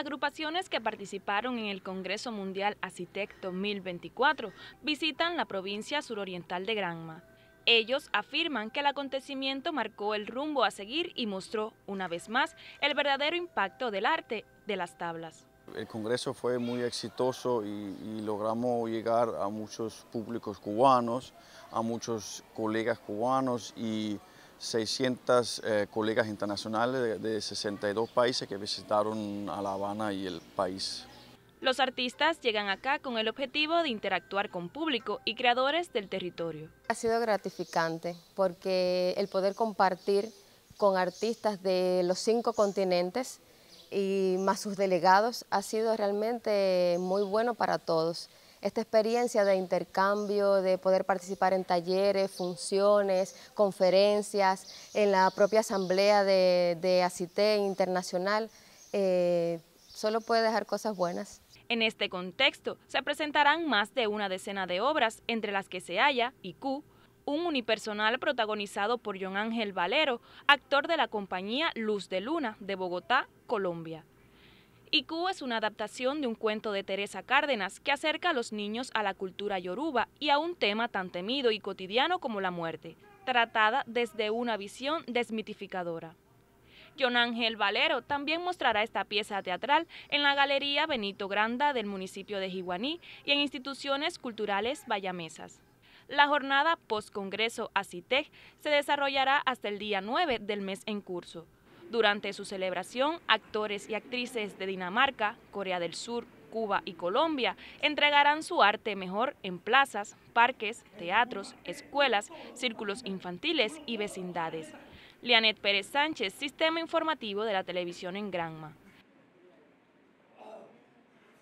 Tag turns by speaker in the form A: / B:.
A: Agrupaciones que participaron en el Congreso Mundial ACITEC 2024 visitan la provincia suroriental de Granma. Ellos afirman que el acontecimiento marcó el rumbo a seguir y mostró, una vez más, el verdadero impacto del arte de las tablas.
B: El Congreso fue muy exitoso y, y, logramos llegar a muchos públicos cubanos, a muchos colegas cubanos y 600 eh, colegas internacionales de 62 países que visitaron a La Habana y el país.
A: Los artistas llegan acá con el objetivo de interactuar con público y creadores del territorio.
C: Ha sido gratificante porque el poder compartir con artistas de los cinco continentes y más sus delegados ha sido realmente muy bueno para todos esta experiencia de intercambio, de poder participar en talleres, funciones, conferencias, en la propia asamblea de, de ACITE internacional, eh, solo puede dejar cosas buenas.
A: En este contexto, se presentarán más de una decena de obras, entre las que se halla IQ, un unipersonal protagonizado por John Ángel Valero, actor de la compañía Luz de Luna de Bogotá, Colombia. IQ es una adaptación de un cuento de Teresa Cárdenas que acerca a los niños a la cultura yoruba y a un tema tan temido y cotidiano como la muerte, tratada desde una visión desmitificadora. John Ángel Valero también mostrará esta pieza teatral en la Galería Benito Granda del municipio de Jiguaní y en instituciones culturales bayamesas. La jornada post-congreso ACITEC se desarrollará hasta el día 9 del mes en curso. Durante su celebración, actores y actrices de Dinamarca, Corea del Sur, Cuba y Colombia entregarán su arte mejor en plazas, parques, teatros, escuelas, círculos infantiles y vecindades. Lianet Pérez Sánchez, Sistema Informativo de la Televisión en Granma.